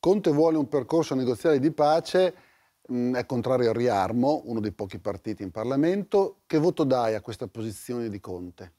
Conte vuole un percorso negoziale di pace, mm, è contrario al riarmo, uno dei pochi partiti in Parlamento. Che voto dai a questa posizione di Conte?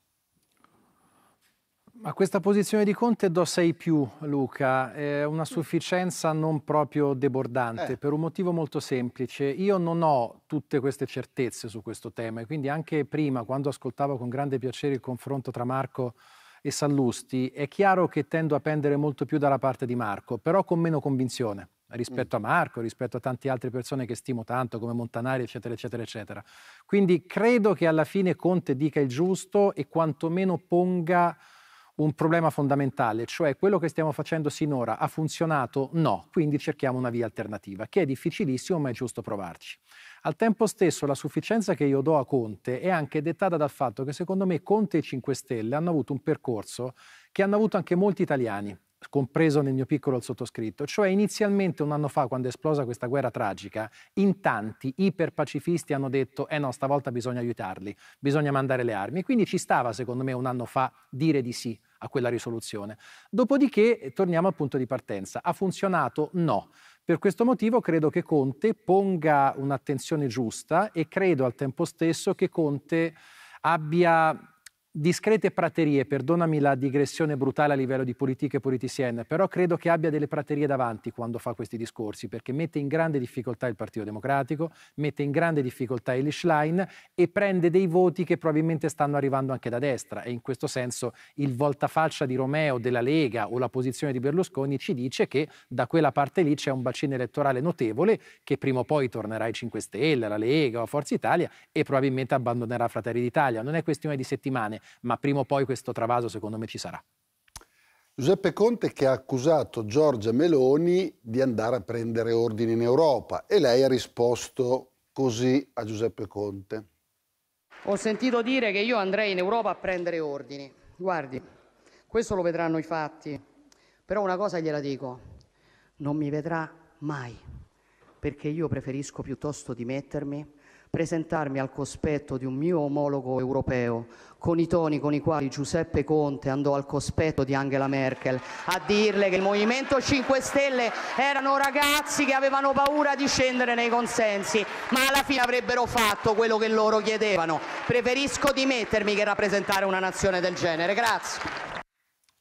A questa posizione di Conte do 6 più, Luca. È una sufficienza non proprio debordante, eh. per un motivo molto semplice. Io non ho tutte queste certezze su questo tema e quindi anche prima, quando ascoltavo con grande piacere il confronto tra Marco e e Sallusti, è chiaro che tendo a pendere molto più dalla parte di Marco, però con meno convinzione rispetto a mm. Marco, rispetto a tante altre persone che stimo tanto come Montanari, eccetera, eccetera, eccetera. Quindi credo che alla fine Conte dica il giusto e quantomeno ponga un problema fondamentale, cioè quello che stiamo facendo sinora ha funzionato? No, quindi cerchiamo una via alternativa, che è difficilissimo ma è giusto provarci. Al tempo stesso la sufficienza che io do a Conte è anche dettata dal fatto che secondo me Conte e 5 Stelle hanno avuto un percorso che hanno avuto anche molti italiani, compreso nel mio piccolo il sottoscritto, cioè inizialmente un anno fa quando è esplosa questa guerra tragica, in tanti iperpacifisti hanno detto eh no, stavolta bisogna aiutarli, bisogna mandare le armi. Quindi ci stava secondo me un anno fa dire di sì a quella risoluzione. Dopodiché eh, torniamo al punto di partenza. Ha funzionato? No. Per questo motivo credo che Conte ponga un'attenzione giusta e credo al tempo stesso che Conte abbia discrete praterie, perdonami la digressione brutale a livello di politica e politicienne, però credo che abbia delle praterie davanti quando fa questi discorsi, perché mette in grande difficoltà il Partito Democratico, mette in grande difficoltà Elish Line e prende dei voti che probabilmente stanno arrivando anche da destra e in questo senso il voltafaccia di Romeo, della Lega o la posizione di Berlusconi ci dice che da quella parte lì c'è un bacino elettorale notevole che prima o poi tornerà ai 5 Stelle, alla Lega o a Forza Italia e probabilmente abbandonerà Fratelli d'Italia. Non è questione di settimane, ma prima o poi questo travaso secondo me ci sarà. Giuseppe Conte che ha accusato Giorgia Meloni di andare a prendere ordini in Europa e lei ha risposto così a Giuseppe Conte. Ho sentito dire che io andrei in Europa a prendere ordini. Guardi, questo lo vedranno i fatti, però una cosa gliela dico, non mi vedrà mai, perché io preferisco piuttosto dimettermi presentarmi al cospetto di un mio omologo europeo con i toni con i quali Giuseppe Conte andò al cospetto di Angela Merkel a dirle che il Movimento 5 Stelle erano ragazzi che avevano paura di scendere nei consensi, ma alla fine avrebbero fatto quello che loro chiedevano. Preferisco dimettermi che rappresentare una nazione del genere. Grazie.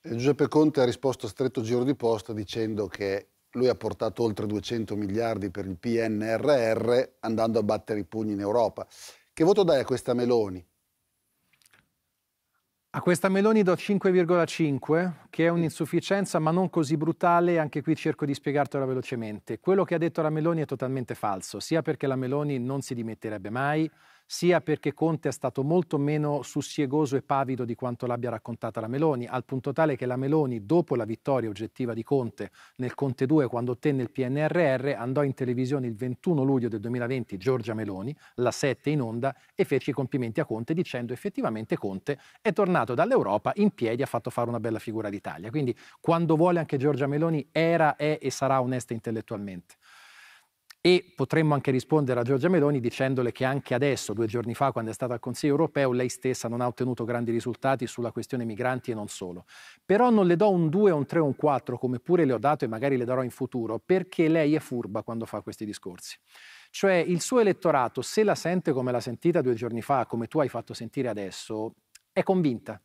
Giuseppe Conte ha risposto a stretto giro di posta dicendo che lui ha portato oltre 200 miliardi per il PNRR andando a battere i pugni in Europa. Che voto dai a questa Meloni? A questa Meloni do 5,5, che è un'insufficienza ma non così brutale, anche qui cerco di spiegartela velocemente. Quello che ha detto la Meloni è totalmente falso, sia perché la Meloni non si dimetterebbe mai, sia perché Conte è stato molto meno sussiegoso e pavido di quanto l'abbia raccontata la Meloni, al punto tale che la Meloni, dopo la vittoria oggettiva di Conte nel Conte 2, quando ottenne il PNRR, andò in televisione il 21 luglio del 2020, Giorgia Meloni, la 7 in onda, e fece i complimenti a Conte dicendo effettivamente Conte è tornato dall'Europa in piedi, ha fatto fare una bella figura all'Italia. Quindi quando vuole anche Giorgia Meloni era, è e sarà onesta intellettualmente. E potremmo anche rispondere a Giorgia Meloni dicendole che anche adesso, due giorni fa, quando è stata al Consiglio europeo, lei stessa non ha ottenuto grandi risultati sulla questione migranti e non solo. Però non le do un 2, un 3, un 4, come pure le ho dato e magari le darò in futuro, perché lei è furba quando fa questi discorsi. Cioè il suo elettorato, se la sente come l'ha sentita due giorni fa, come tu hai fatto sentire adesso, è convinta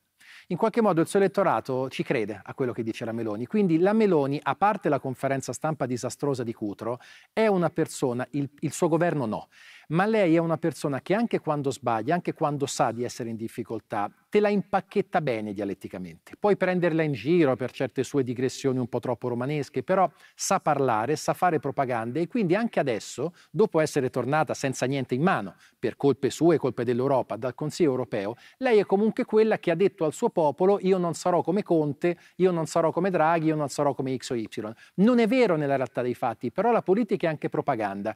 in qualche modo il suo elettorato ci crede a quello che dice la Meloni. Quindi la Meloni, a parte la conferenza stampa disastrosa di Cutro, è una persona, il, il suo governo no ma lei è una persona che anche quando sbaglia, anche quando sa di essere in difficoltà, te la impacchetta bene dialetticamente. Puoi prenderla in giro per certe sue digressioni un po' troppo romanesche, però sa parlare, sa fare propaganda e quindi anche adesso, dopo essere tornata senza niente in mano, per colpe sue e colpe dell'Europa, dal Consiglio europeo, lei è comunque quella che ha detto al suo popolo io non sarò come Conte, io non sarò come Draghi, io non sarò come X o Y. Non è vero nella realtà dei fatti, però la politica è anche propaganda